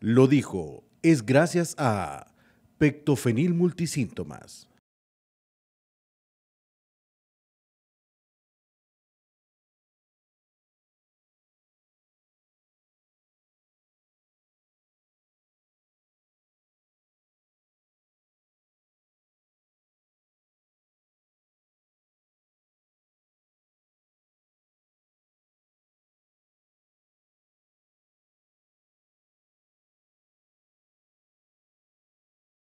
Lo dijo, es gracias a pectofenil multisíntomas.